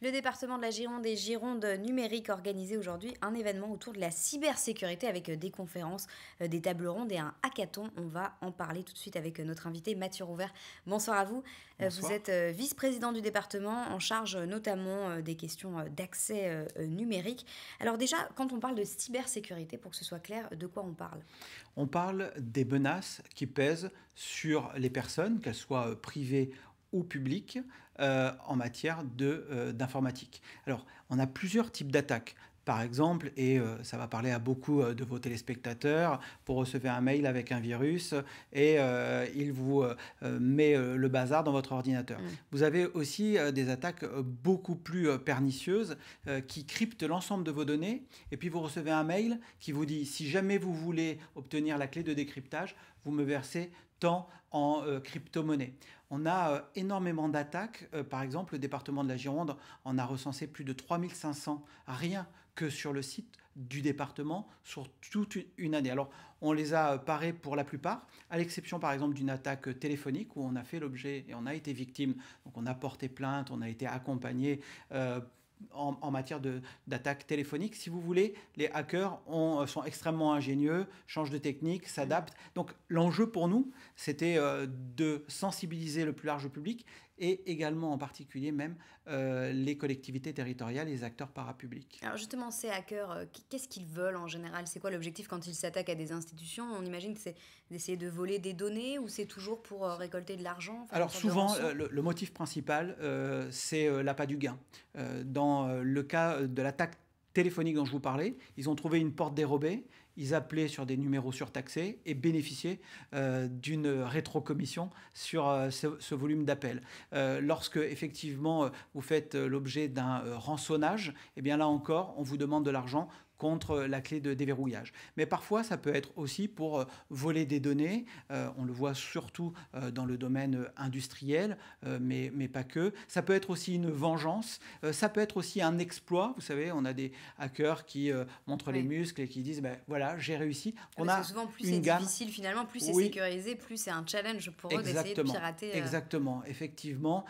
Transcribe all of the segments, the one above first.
Le département de la Gironde et Gironde Numérique organisé aujourd'hui un événement autour de la cybersécurité avec euh, des conférences, euh, des tables rondes et un hackathon. On va en parler tout de suite avec euh, notre invité Mathieu Rouvert. Bonsoir à vous. Vous êtes vice-président du département en charge notamment des questions d'accès numérique. Alors déjà, quand on parle de cybersécurité, pour que ce soit clair, de quoi on parle On parle des menaces qui pèsent sur les personnes, qu'elles soient privées ou public euh, en matière euh, d'informatique. Alors, on a plusieurs types d'attaques. Par exemple, et euh, ça va parler à beaucoup de vos téléspectateurs, vous recevez un mail avec un virus et il vous met le bazar dans votre ordinateur. Mm. Vous avez aussi des attaques beaucoup plus pernicieuses qui cryptent l'ensemble de vos données et puis vous recevez un mail qui vous dit si jamais vous voulez obtenir la clé de décryptage, me versez tant en euh, crypto-monnaie. On a euh, énormément d'attaques. Euh, par exemple, le département de la Gironde en a recensé plus de 3500, rien que sur le site du département, sur toute une année. Alors, on les a parés pour la plupart, à l'exception par exemple d'une attaque téléphonique où on a fait l'objet et on a été victime. Donc, on a porté plainte, on a été accompagné en, matière d'attaque téléphonique. Si vous voulez, les hackers euh, sont extrêmement ingénieux, changent de technique, s'adaptent. Donc l'enjeu pour nous, c'était euh, de sensibiliser le plus large public et également en particulier même euh, les collectivités territoriales les acteurs parapublics. Alors justement, ces hackers, euh, qu'est-ce qu'ils veulent en général C'est quoi l'objectif quand ils s'attaquent à des institutions On imagine que c'est d'essayer de voler des données ou c'est toujours pour euh, récolter de l'argent Alors souvent, le, motif principal, euh, c'est l'appât du gain. dans le cas de l'attaque téléphonique dont je vous parlais, ils ont trouvé une porte dérobée, ils appelaient sur des numéros surtaxés et bénéficiaient euh, d'une rétrocommission sur euh, ce, volume d'appels. Euh, lorsque effectivement vous faites l'objet d'un rançonnage, et eh bien là encore, on vous demande de l'argent contre la clé de déverrouillage. Mais parfois, ça peut être aussi pour euh, voler des données. Euh, on le voit surtout euh, dans le domaine industriel, mais, mais, pas que. Ça peut être aussi une vengeance. ça peut être aussi un exploit. Vous savez, on a des hackers qui montrent les muscles et qui disent ben, voilà, j'ai réussi. Ah, on Parce a souvent, plus c'est difficile finalement, plus c'est sécurisé, plus c'est un challenge pour eux d'essayer de pirater. Exactement. Effectivement,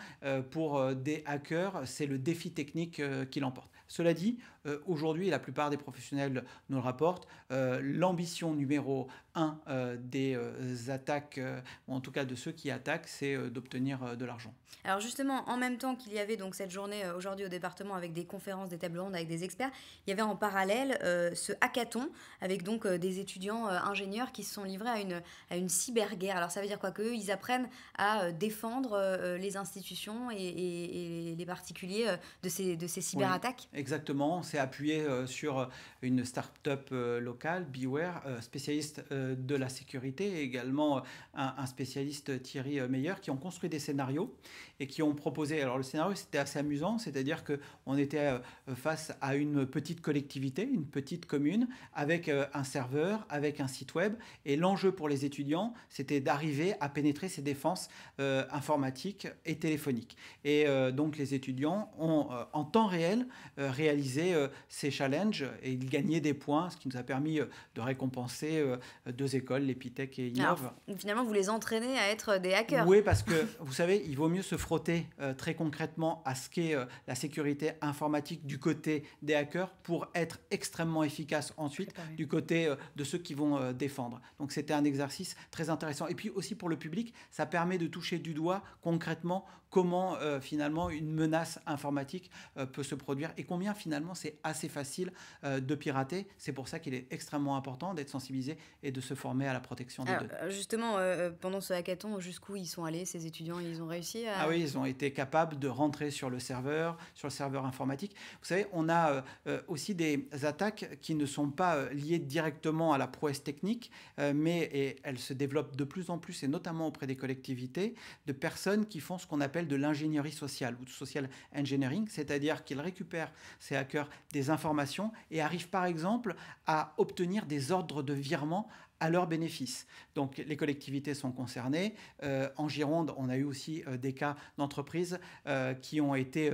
pour des hackers, c'est le défi technique qui l'emporte. Cela dit, euh, aujourd'hui, la plupart des professionnels nous le rapportent, euh, l'ambition numéro un euh, des attaques, ou en tout cas de ceux qui attaquent, c'est d'obtenir de l'argent. Alors justement, en même temps qu'il y avait donc cette journée aujourd'hui au département avec des conférences, des tables rondes avec des experts, il y avait en parallèle ce hackathon avec donc des étudiants ingénieurs qui se sont livrés à une, à une cyberguerre. Alors ça veut dire quoi qu'eux, ils apprennent à défendre les institutions et, les particuliers de ces, de ces cyberattaques Exactement s'est appuyé euh, sur euh, une start-up euh, locale, Beware, spécialiste de la sécurité, et également un, spécialiste Thierry Meyer, qui ont construit des scénarios et qui ont proposé. Alors le scénario, c'était assez amusant, c'est-à-dire que on était face à une petite collectivité, une petite commune, avec un serveur, avec un site web, et l'enjeu pour les étudiants, c'était d'arriver à pénétrer ces défenses informatiques et téléphoniques. Et donc les étudiants ont en temps réel réalisé euh, ces challenges et il gagnait des points, ce qui nous a permis euh, de récompenser euh, deux écoles, l'Epitech et Inov. finalement, vous les entraînez à être des hackers. Oui, parce que vous savez, il vaut mieux se frotter très concrètement à ce qu'est la sécurité informatique du côté des hackers pour être extrêmement efficace ensuite du côté de ceux qui vont défendre. Donc c'était un exercice très intéressant. Et puis aussi pour le public, ça permet de toucher du doigt concrètement comment finalement une menace informatique peut se produire et combien finalement c'est assez facile euh, de pirater. C'est pour ça qu'il est extrêmement important d'être sensibilisé et de se former à la protection des données. Euh, justement, euh, pendant ce hackathon, jusqu'où ils sont allés, ces étudiants Ils ont réussi à... Ah oui, ils ont été capables de rentrer sur le serveur, sur le serveur informatique. Vous savez, on a aussi des attaques qui ne sont pas liées directement à la prouesse technique, mais elles se développent de plus en plus, et notamment auprès des collectivités, de personnes qui font ce qu'on appelle de l'ingénierie sociale ou de social engineering, c'est-à-dire qu'ils récupèrent, ces hackers des informations et arrivent par exemple à obtenir des ordres de virement à leur bénéfice. Donc les collectivités sont concernées. Euh, en Gironde, on a eu aussi euh, des cas d'entreprises euh, qui ont été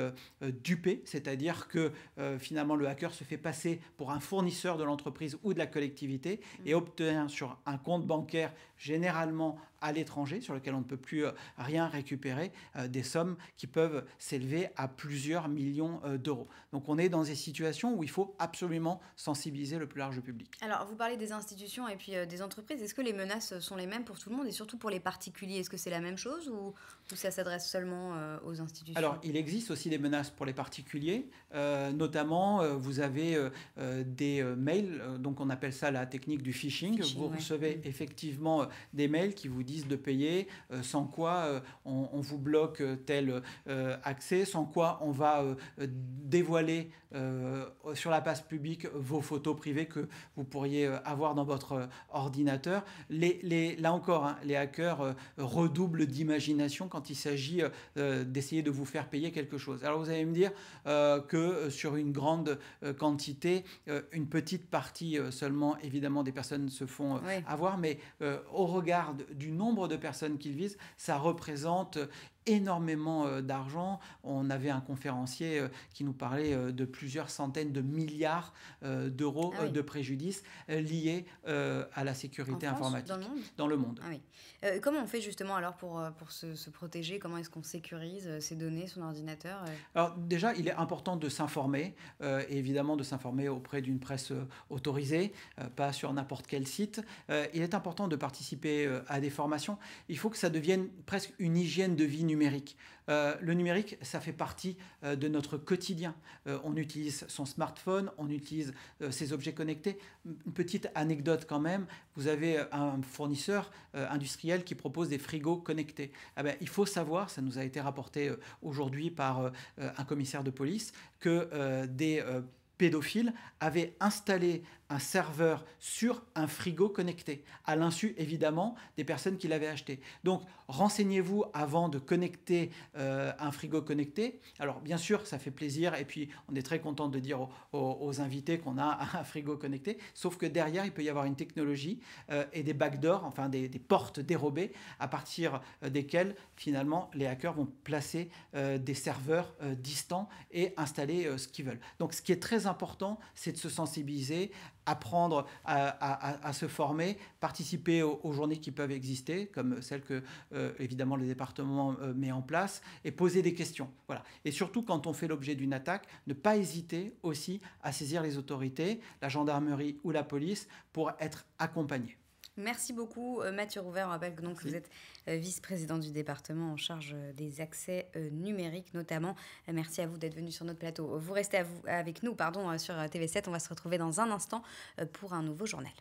dupées, c'est-à-dire que finalement le hacker se fait passer pour un fournisseur de l'entreprise ou de la collectivité et obtient sur un compte bancaire généralement à l'étranger, sur lequel on ne peut plus euh, rien récupérer, euh, des sommes qui peuvent s'élever à plusieurs millions euh, d'euros. Donc on est dans des situations où il faut absolument sensibiliser le plus large public. Alors vous parlez des institutions et puis des entreprises. Est-ce que les menaces sont les mêmes pour tout le monde et surtout pour les particuliers Est-ce que c'est la même chose ou, ça s'adresse seulement aux institutions Alors il existe aussi des menaces pour les particuliers. notamment, vous avez des mails, donc on appelle ça la technique du phishing. vous recevez mm. effectivement des mails qui vous disent de payer, euh, sans quoi euh, on, vous bloque euh, tel accès, sans quoi on va dévoiler sur la passe publique vos photos privées que vous pourriez avoir dans votre ordinateur. Les, les, là encore, hein, les hackers redoublent d'imagination quand il s'agit d'essayer de vous faire payer quelque chose. Alors vous allez me dire que sur une grande quantité, une petite partie seulement, évidemment, des personnes se font avoir, mais au regard du nombre de personnes qu'ils visent, ça représente euh, énormément euh, d'argent. On avait un conférencier euh, qui nous parlait euh, de plusieurs centaines de milliards d'euros ah de préjudice liés à la sécurité informatique dans le monde. Ah comment on fait justement alors pour, se, protéger Comment est-ce qu'on sécurise ses données, son ordinateur Alors déjà, il est important de s'informer, évidemment de s'informer auprès d'une presse autorisée, pas sur n'importe quel site. il est important de participer à des formations. Il faut que ça devienne presque une hygiène de vie numérique euh, le numérique, ça fait partie euh, de notre quotidien. Euh, on utilise son smartphone, on utilise ses objets connectés. Une petite anecdote quand même, vous avez un fournisseur industriel qui propose des frigos connectés. Ah ben, il faut savoir, ça nous a été rapporté aujourd'hui par un commissaire de police, que des pédophiles avaient installé un serveur sur un frigo connecté, à l'insu évidemment des personnes qui l'avaient acheté. Donc renseignez-vous avant de connecter euh, un frigo connecté. Alors bien sûr, ça fait plaisir et puis on est très content de dire aux, invités qu'on a un frigo connecté, sauf que derrière, il peut y avoir une technologie euh, et des backdoors, enfin des, portes dérobées à partir euh, desquelles finalement les hackers vont placer des serveurs distants et installer ce qu'ils veulent. Donc ce qui est très important, c'est de se sensibiliser apprendre à, se former, participer aux, journées qui peuvent exister, comme celles que euh, évidemment le département euh, met en place, et poser des questions. Voilà. Et surtout quand on fait l'objet d'une attaque, ne pas hésiter aussi à saisir les autorités, la gendarmerie ou la police, pour être accompagné. Merci beaucoup, euh, Mathieu Rouvert. On rappelle que donc, vous êtes euh, vice-président du département en charge euh, des accès numériques, notamment. Merci à vous d'être venu sur notre plateau. Vous restez avec nous pardon, sur TV7. On va se retrouver dans un instant pour un nouveau journal.